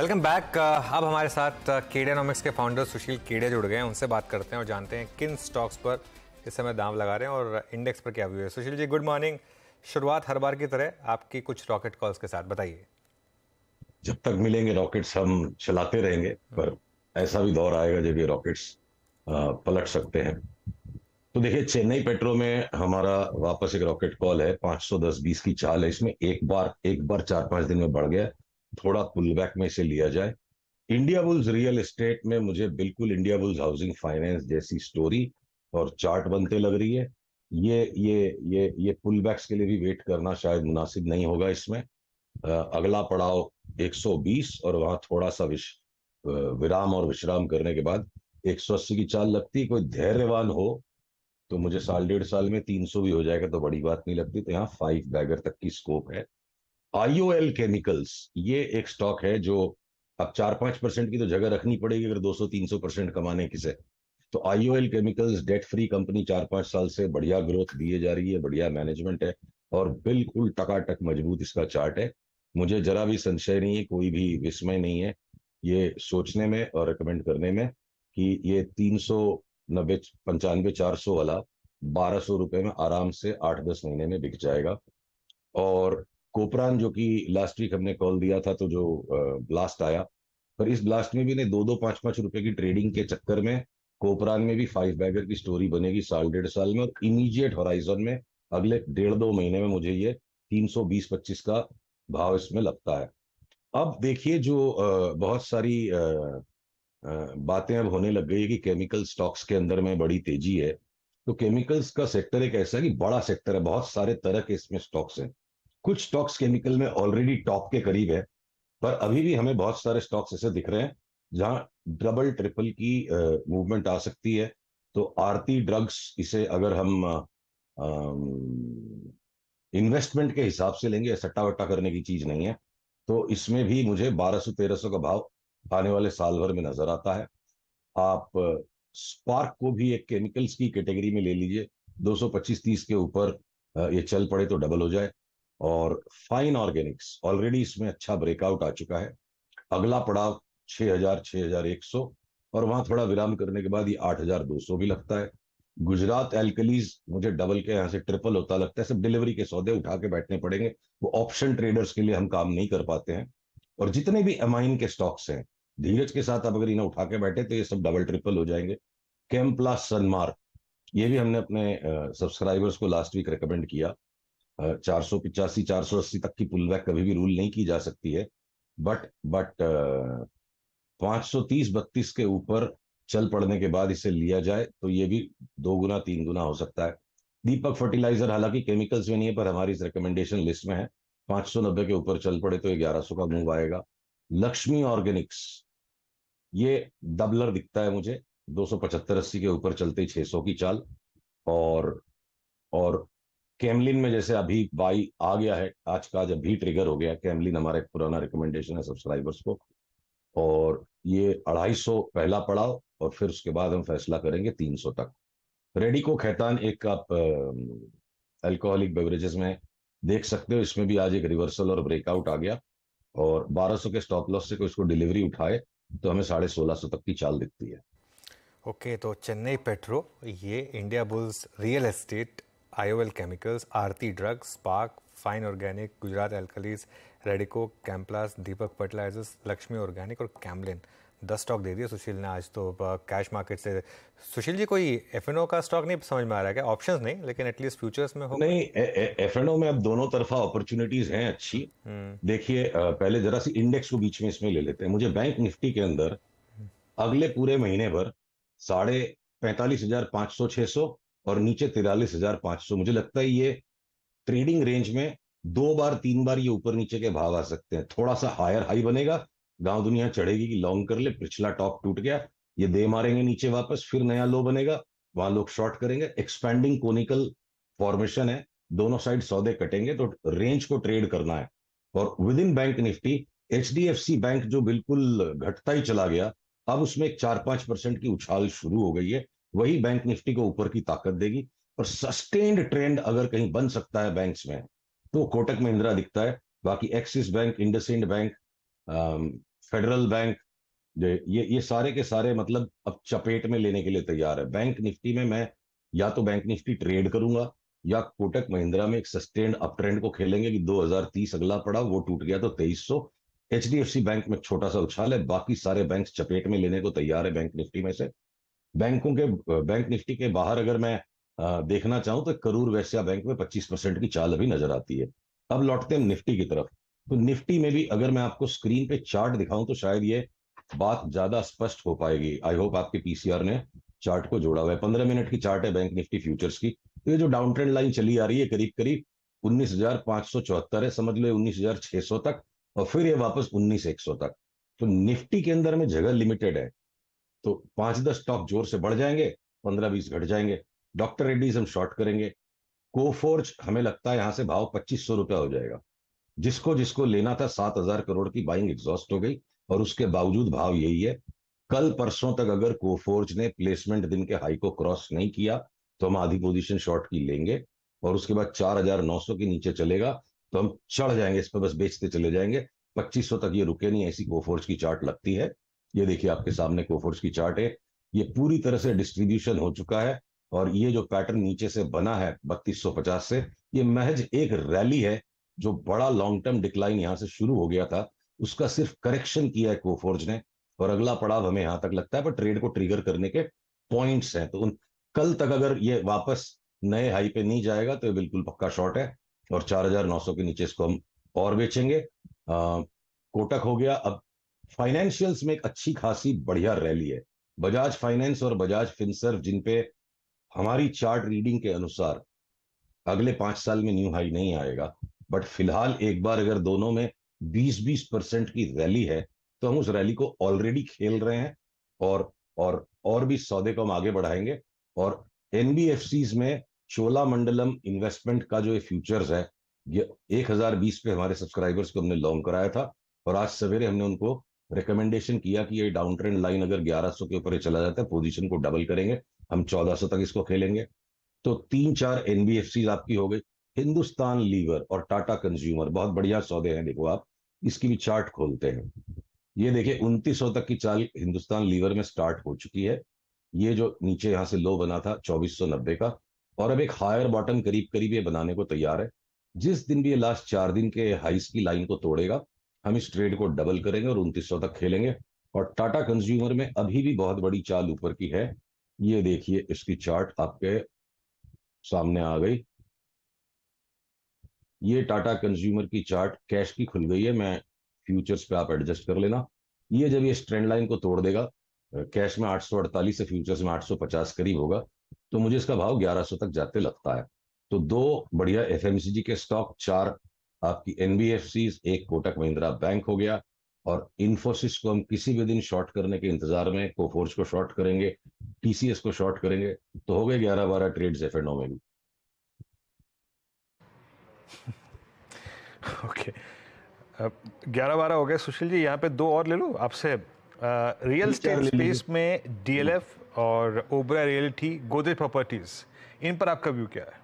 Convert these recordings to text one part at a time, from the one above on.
Welcome back uh, अब हमारे साथ केडियानोमिक्स uh, के फाउंडर सुशील केड़े जुड़ गए हैं उनसे बात करते हैं और जानते हैं किन स्टॉक्स पर इस समय दाम लगा रहे हैं और इंडेक्स पर क्या व्यू है सुशील जी गुड मॉर्निंग शुरुआत हर बार की तरह आपकी कुछ रॉकेट कॉल्स के साथ बताइए जब तक मिलेंगे रॉकेट्स हम चलाते रहेंगे पर ऐसा भी दौर आएगा जब ये रॉकेट्स uh, पलट सकते हैं तो देखिए चेन्नई पेट्रो में हमारा वापस एक रॉकेट कॉल है 510 20 की चाल है इसमें एक बार एक बार चार पांच दिन में बढ़ गया थोड़ा पुलबैक में से लिया जाए इंडिया बुल्स रियल एस्टेट में मुझे बिल्कुल इंडिया बुल्स हाउसिंग फाइनेंस जैसी स्टोरी और चार्ट बनते लग रही है ये ये ये ये पुल बैक्स के लिए भी वेट करना शायद मुनासिब नहीं होगा इसमें अगला पड़ाव 120 और वहां थोड़ा सा विश विराम और विश्राम करने के बाद 180 की चाल लगती कोई धैर्यवान हो तो मुझे साल डेढ़ साल में 300 भी हो जाएगा तो बड़ी बात नहीं लगती तो यहाँ फाइव बैगर तक की स्कोप है आईओएल केमिकल्स ये एक स्टॉक है जो अब चार पांच परसेंट की तो जगह रखनी पड़ेगी अगर 200-300 परसेंट कमाने की से तो IOL chemicals debt free company चार पांच साल से बढ़िया ग्रोथ दिए जा रही है बढ़िया मैनेजमेंट है और बिल्कुल टकाटक मजबूत इसका चार्ट है मुझे जरा भी संशय नहीं है कोई भी विस्मय नहीं है ये सोचने में और रिकमेंड करने में कि ये तीन सौ नब्बे पंचानवे चार सौ वाला बारह सौ रुपये में आराम से आठ दस महीने में बिक जाएगा और कोपरान जो कि लास्ट वीक हमने कॉल दिया था तो जो ब्लास्ट आया पर इस ब्लास्ट में भी ने दो दो पांच पांच रुपए की ट्रेडिंग के चक्कर में कोपरान में भी फाइव बैगर की स्टोरी बनेगी साल डेढ़ साल में और इमीडिएट होराइजन में अगले डेढ़ दो महीने में मुझे ये तीन सौ बीस पच्चीस का भाव इसमें लगता है अब देखिए जो बहुत सारी बातें अब होने लग गई है कि केमिकल स्टॉक्स के अंदर में बड़ी तेजी है तो केमिकल्स का सेक्टर एक ऐसा है कि बड़ा सेक्टर है बहुत सारे तरह के इसमें स्टॉक्स हैं कुछ स्टॉक्स केमिकल में ऑलरेडी टॉप के करीब है पर अभी भी हमें बहुत सारे स्टॉक्स ऐसे दिख रहे हैं जहां डबल ट्रिपल की मूवमेंट आ सकती है तो आरती ड्रग्स इसे अगर हम इन्वेस्टमेंट के हिसाब से लेंगे सट्टा वट्टा करने की चीज नहीं है तो इसमें भी मुझे 1200-1300 का भाव आने वाले साल भर में नजर आता है आप स्पार्क को भी एक केमिकल्स की कैटेगरी में ले लीजिए 225-30 के ऊपर ये चल पड़े तो डबल हो जाए और फाइन ऑर्गेनिक्स ऑलरेडी इसमें अच्छा ब्रेकआउट आ चुका है अगला पड़ाव 6000 6100 और वहां थोड़ा विराम करने के बाद ये 8200 भी लगता है गुजरात एल्कलीज मुझे डबल के यहाँ से ट्रिपल होता लगता है सब डिलीवरी के सौदे उठा के बैठने पड़ेंगे वो ऑप्शन ट्रेडर्स के लिए हम काम नहीं कर पाते हैं और जितने भी एमाइन के स्टॉक्स हैं धीरज के साथ आप अगर इन्हें उठा के बैठे तो ये सब डबल ट्रिपल हो जाएंगे कैम सनमार्क ये भी हमने अपने सब्सक्राइबर्स को लास्ट वीक रिकमेंड किया चार सौ पिचासी चार सौ अस्सी तक की पुल बैक कभी भी रूल नहीं की जा सकती है बट बट पांच सौ तीस बत्तीस के ऊपर चल पड़ने के बाद इसे लिया जाए तो ये भी दो गुना तीन गुना हो सकता है दीपक फर्टिलाइजर हालांकि केमिकल्स में नहीं है पर हमारी इस रिकमेंडेशन लिस्ट में है पांच सौ नब्बे के ऊपर चल पड़े तो ग्यारह सौ का मूव आएगा लक्ष्मी ऑर्गेनिक्स ये डबलर दिखता है मुझे दो सौ पचहत्तर अस्सी के ऊपर चलते छह सौ की चाल और और कैमलिन में जैसे अभी बाई आ गया है आज का जब भी ट्रिगर हो गया कैमलिन हमारा एक पुराना रिकमेंडेशन है सब्सक्राइबर्स को और ये अढ़ाई सौ पहला पड़ाव और फिर उसके बाद हम फैसला करेंगे तीन सौ तक रेडिको खैतान एक आप अल्कोहलिक बेवरेजेस में देख सकते हो इसमें भी आज एक रिवर्सल और ब्रेकआउट आ गया और 1200 के स्टॉप लॉस से कोई इसको डिलीवरी उठाए तो हमें साढ़े सोलह सौ तक की चाल दिखती है ओके okay, तो चेन्नई पेट्रो ये Indiabulls real estate IOL chemicals Aarti Drugs SPARC Fine Organic Gujarat Alkalis, Radico Chemplast Deepak Fertilisers Laxmi Organic और कैमलिन दस स्टॉक दे दिए सुशील ने आज तो कैश मार्केट से सुशील जी कोई एफ का स्टॉक नहीं समझ में आ रहा है क्या ऑप्शंस नहीं लेकिन एटलीस्ट फ्यूचर्स में हो नहीं एफ में अब दोनों तरफा अपॉर्चुनिटीज हैं अच्छी हम्म। देखिए पहले जरा सी इंडेक्स को बीच में इसमें ले लेते हैं मुझे बैंक निफ्टी के अंदर हम्म। अगले पूरे महीने भर साढ़े पैंतालीस हजार पांच सौ छह सौ और नीचे तिरालीस हजार पांच सौ मुझे लगता है ये ट्रेडिंग रेंज में दो बार तीन बार ये ऊपर नीचे के भाव आ सकते हैं थोड़ा सा हायर हाई बनेगा गांव दुनिया चढ़ेगी कि लॉन्ग कर ले पिछला टॉप टूट गया ये दे मारेंगे नीचे वापस फिर नया लो बनेगा वहां लोग शॉर्ट करेंगे एक्सपैंडिंग कोनिकल फॉर्मेशन है दोनों साइड सौदे कटेंगे तो रेंज को ट्रेड करना है और within bank Nifty H bank जो बिल्कुल घटता ही चला गया अब उसमें एक चार पांच परसेंट की उछाल शुरू हो गई है वही बैंक निफ्टी को ऊपर की ताकत देगी और सस्टेन्ड ट्रेंड अगर कहीं बन सकता है बैंक्स में तो कोटक महिंद्रा दिखता है बाकी Axis Bank Ind Bank Federal Bank ये ये सारे के सारे मतलब अब चपेट में लेने के लिए तैयार है बैंक निफ्टी में मैं या तो बैंक निफ्टी ट्रेड करूंगा या कोटक महिंद्रा में एक सस्टेन्ड अप ट्रेंड को खेलेंगे कि 2030 अगला पड़ा वो टूट गया तो 2300 सी बैंक में छोटा सा उछाल है बाकी सारे बैंक चपेट में लेने को तैयार है बैंक निफ्टी में से बैंकों के बैंक निफ्टी के बाहर अगर मैं देखना चाहूं तो करूर वैश्या बैंक में 25 परसेंट की चाल अभी नजर आती है अब लौटते हैं निफ्टी की तरफ तो निफ्टी में भी अगर मैं आपको स्क्रीन पे चार्ट दिखाऊं तो शायद ये बात ज्यादा स्पष्ट हो पाएगी आई होप आपके पीसीआर ने चार्ट को जोड़ा हुआ है पंद्रह मिनट की चार्ट है बैंक निफ्टी फ्यूचर्स की तो ये जो डाउन ट्रेंड लाइन चली आ रही है करीब करीब उन्नीस है समझ लो उन्नीस तक और फिर ये वापस उन्नीस तक तो निफ्टी के अंदर में जगह लिमिटेड है तो पांच दस स्टॉक जोर से बढ़ जाएंगे पंद्रह बीस घट जाएंगे डॉक्टर रेड्डीज हम शॉर्ट करेंगे कोफोर्ज हमें लगता है यहां से भाव पच्चीस सौ रुपया हो जाएगा जिसको जिसको लेना था सात हजार करोड़ की बाइंग एग्जॉस्ट हो गई और उसके बावजूद भाव यही है कल परसों तक अगर कोफोर्ज ने प्लेसमेंट दिन के हाई को क्रॉस नहीं किया तो हम आधी पोजीशन शॉर्ट की लेंगे और उसके बाद चार हजार नौ सौ के नीचे चलेगा तो हम चढ़ जाएंगे इस पर बस बेचते चले जाएंगे पच्चीस सौ तक ये रुके नहीं ऐसी कोफोर्ज की चार्ट लगती है ये देखिए आपके सामने कोफोर्स की चार्ट है ये पूरी तरह से डिस्ट्रीब्यूशन हो चुका है और ये जो पैटर्न नीचे से बना है 3250 से ये महज एक रैली है जो बड़ा लॉन्ग टर्म डिक्लाइन यहाँ से शुरू हो गया था उसका सिर्फ करेक्शन किया है कोफोर्ज ने और अगला पड़ाव हमें यहां तक लगता है पर ट्रेड को ट्रिगर करने के पॉइंट्स हैं तो उन कल तक अगर ये वापस नए हाई पे नहीं जाएगा तो ये बिल्कुल पक्का शॉर्ट है और 4900 के नीचे इसको हम और बेचेंगे आ, कोटक हो गया अब फाइनेंशियल्स में एक अच्छी खासी बढ़िया रैली है बजाज फाइनेंस और बजाज फिनसर्व जिन पे हमारी चार्ट रीडिंग के अनुसार अगले पांच साल में न्यू हाई नहीं आएगा बट फिलहाल एक बार अगर दोनों में 20-20 परसेंट की रैली है तो हम उस रैली को ऑलरेडी खेल रहे हैं और और और भी सौदे को हम आगे बढ़ाएंगे और एनबीएफसी में चोला मंडलम इन्वेस्टमेंट का जो ये फ्यूचर्स है ये 1020 पे हमारे सब्सक्राइबर्स को हमने लॉन्ग कराया था और आज सवेरे हमने उनको रिकमेंडेशन किया कि ये डाउन ट्रेंड लाइन अगर 1100 के ऊपर चला जाता है पोजीशन को डबल करेंगे हम 1400 तक इसको खेलेंगे तो तीन चार एनबीएफसी आपकी हो गई हिंदुस्तान लीवर और टाटा कंज्यूमर बहुत बढ़िया सौदे हैं देखो आप इसकी भी चार्ट खोलते हैं ये देखिए उनतीस तक की चाल हिंदुस्तान लीवर में स्टार्ट हो चुकी है ये जो नीचे यहां से लो बना था चौबीस का और अब एक हायर बॉटम करीब करीब ये बनाने को तैयार है जिस दिन भी ये लास्ट चार दिन के हाइस की लाइन को तोड़ेगा हम इस ट्रेड को डबल करेंगे और उनतीस तक खेलेंगे और टाटा कंज्यूमर में अभी भी बहुत बड़ी चाल ऊपर की है ये देखिए इसकी चार्ट आपके सामने आ गई ये टाटा कंज्यूमर की चार्ट कैश की खुल गई है मैं फ्यूचर्स पे आप एडजस्ट कर लेना ये जब ये ट्रेंड लाइन को तोड़ देगा कैश में 848 से फ्यूचर्स में 850 करीब होगा तो मुझे इसका भाव 1100 तक जाते लगता है तो दो बढ़िया एफ के स्टॉक चार आपकी एनबीएफसी एक कोटक महिंद्रा बैंक हो गया और इन्फोसिस को हम किसी भी दिन शॉर्ट करने के इंतजार में कोफोर्स को शॉर्ट करेंगे टीसीएस को शॉर्ट करेंगे तो हो गए ग्यारह बारह ट्रेड एफ में भी ओके ग्यारह बारह हो गए सुशील जी यहाँ पे दो और ले लो आपसे रियल स्टेट स्पेस में डीएलएफ और ओबरा रियलिटी गोदरेज प्रॉपर्टीज इन पर आपका व्यू क्या है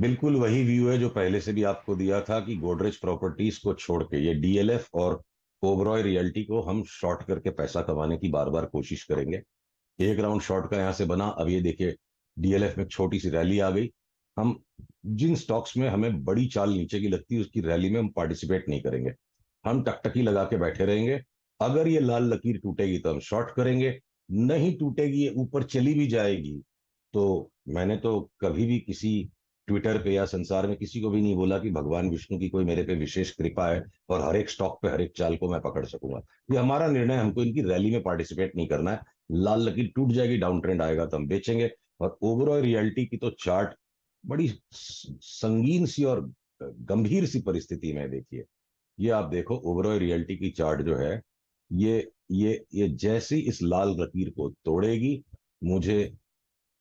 बिल्कुल वही व्यू है जो पहले से भी आपको दिया था कि गोडरेज प्रॉपर्टीज को छोड़ के ये डीएलएफ और ओबरॉय रियल्टी को हम शॉर्ट करके पैसा कमाने की बार बार कोशिश करेंगे एक राउंड शॉर्ट का यहाँ से बना अब ये देखिए डीएलएफ में छोटी सी रैली आ गई हम जिन स्टॉक्स में हमें बड़ी चाल नीचे की लगती है उसकी रैली में हम पार्टिसिपेट नहीं करेंगे हम टकटकी लगा के बैठे रहेंगे अगर ये लाल लकीर टूटेगी तो हम शॉर्ट करेंगे नहीं टूटेगी ये ऊपर चली भी जाएगी तो मैंने तो कभी भी किसी ट्विटर पे या संसार में किसी को भी नहीं बोला कि भगवान विष्णु की कोई मेरे पे विशेष कृपा है और हर एक स्टॉक पे हर एक चाल को मैं पकड़ सकूंगा ये हमारा निर्णय हमको इनकी रैली में पार्टिसिपेट नहीं करना है लाल लकीर टूट जाएगी डाउन ट्रेंड आएगा तो हम बेचेंगे और ओवरऑल रियलिटी की तो चार्ट बड़ी संगीन सी और गंभीर सी परिस्थिति में देखिए ये आप देखो ओवरऑल रियलिटी की चार्ट जो है ये ये ये जैसी इस लाल लकीर को तोड़ेगी मुझे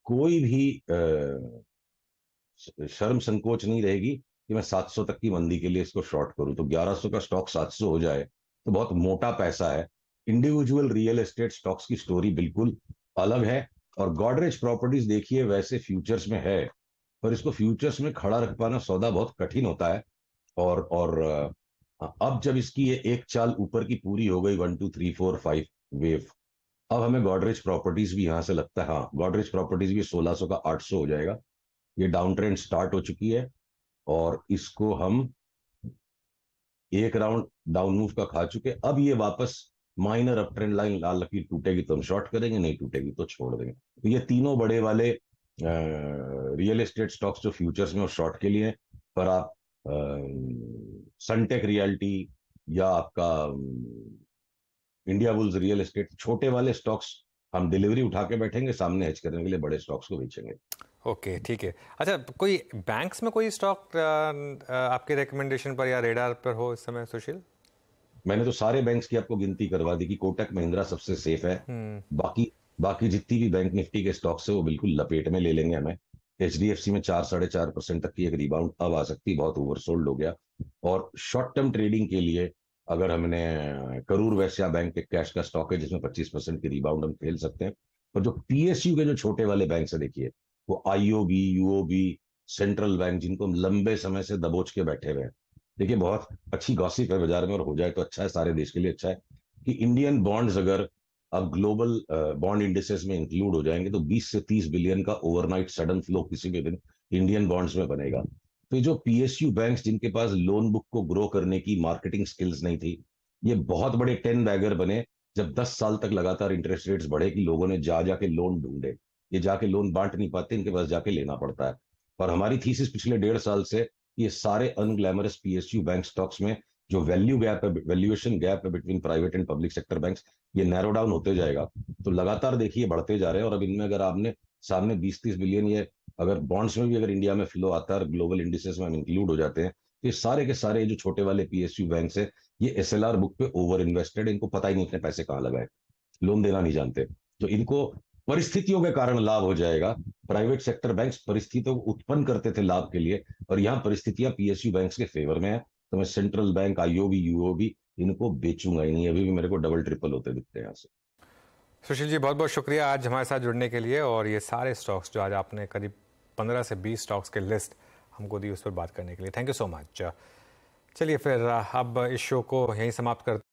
कोई भी आ, शर्म संकोच नहीं रहेगी कि मैं 700 तक की मंदी के लिए इसको शॉर्ट करूं तो 1100 का स्टॉक 700 हो जाए तो बहुत मोटा पैसा है इंडिविजुअल रियल एस्टेट स्टॉक्स की स्टोरी बिल्कुल अलग है और गॉडरेज प्रॉपर्टीज देखिए वैसे फ्यूचर्स में है पर इसको फ्यूचर्स में खड़ा रख पाना सौदा बहुत कठिन होता है और और अब जब इसकी ये एक चाल ऊपर की पूरी हो गई one two three four five wave अब हमें गॉडरेज प्रॉपर्टीज भी यहां से लगता है हाँ गॉडरेज प्रॉपर्टीज भी 1600 का 800 हो जाएगा ये डाउन ट्रेंड स्टार्ट हो चुकी है और इसको हम एक राउंड डाउन मूव का खा चुके अब ये वापस माइनर अप ट्रेंड लाइन लाल लकीर टूटेगी तो हम शॉर्ट करेंगे नहीं टूटेगी तो छोड़ देंगे तो ये तीनों बड़े वाले रियल एस्टेट स्टॉक्स जो फ्यूचर्स में और शॉर्ट के लिए पर आप सनटेक रियल्टी या आपका इंडिया बुल्स रियल एस्टेट छोटे वाले स्टॉक्स हम डिलीवरी उठा के बैठेंगे सामने हेज करने के लिए बड़े स्टॉक्स को बेचेंगे ओके ठीक है अच्छा कोई बैंक्स में कोई स्टॉक आपके रिकमेंडेशन पर या रेडार पर हो इस समय सुशील मैंने तो सारे बैंक्स की आपको गिनती करवा दी कि कोटक महिंद्रा सबसे सेफ है हम्म। बाकी बाकी जितनी भी बैंक निफ्टी के स्टॉक्स है वो बिल्कुल लपेट में ले लेंगे हमें एच में चार साढ़े चार परसेंट तक की एक रिबाउंड अब आ सकती बहुत ओवरसोल्ड हो गया और शॉर्ट टर्म ट्रेडिंग के लिए अगर हमने करूर वैश्या बैंक के कैश का स्टॉक है जिसमें पच्चीस परसेंट की रिबाउंड हम खेल सकते हैं पर जो पीएसयू के जो छोटे वाले बैंक है देखिए वो आईओबी यूओबी सेंट्रल बैंक जिनको हम लंबे समय से दबोच के बैठे हुए हैं देखिए बहुत अच्छी गॉसिप है बाजार में और हो जाए तो अच्छा है सारे देश के लिए अच्छा है कि इंडियन बॉन्ड्स अगर अब ग्लोबल बॉन्ड इंडस्ट्रीज में इंक्लूड हो जाएंगे तो 20 से 30 बिलियन का ओवरनाइट सडन फ्लो किसी भी दिन इंडियन बॉन्ड्स में बनेगा तो जो पीएसयू बैंक जिनके पास लोन बुक को ग्रो करने की मार्केटिंग स्किल्स नहीं थी ये बहुत बड़े टेन बैगर बने जब 10 साल तक लगातार इंटरेस्ट रेट्स बढ़े कि लोगों ने जा जाके लोन ढूंढे ये जाके लोन बांट नहीं पाते इनके पास जाके लेना पड़ता है और हमारी थीसिस पिछले डेढ़ साल से ये सारे अनग्लैमरस पीएसयू बैंक स्टॉक्स में जो वैल्यू गैप है वैल्यूएशन गैप है between private and public sector bank ये नैरो डाउन होते जाएगा तो लगातार देखिए बढ़ते जा रहे हैं और अब इनमें अगर आपने सामने बीस तीस बिलियन ये अगर बॉन्ड्स में भी अगर इंडिया में फ्लो आता है ग्लोबल इंडिसेस में इंक्लूड हो जाते हैं तो ये सारे के सारे जो छोटे वाले पीएसयू बैंक है ये एस बुक पे ओवर इन्वेस्टेड इनको पता ही नहीं इतने पैसे कहाँ लगाए लोन देना नहीं जानते तो इनको परिस्थितियों के कारण लाभ हो जाएगा प्राइवेट सेक्टर बैंक्स परिस्थितियों को उत्पन्न करते थे लाभ के लिए और यहाँ परिस्थितियां पीएसयू बैंक्स के फेवर में है तो मैं सेंट्रल बैंक आईओबी यूओबी इनको बेचूंगा ही नहीं अभी भी मेरे को डबल ट्रिपल होते दिखते हैं यहाँ से सुशील जी बहुत बहुत शुक्रिया आज हमारे साथ जुड़ने के लिए और ये सारे स्टॉक्स जो आज आपने करीब पंद्रह से बीस स्टॉक्स के लिस्ट हमको दी उस पर बात करने के लिए थैंक यू सो मच चलिए फिर अब इस शो को यहीं समाप्त करते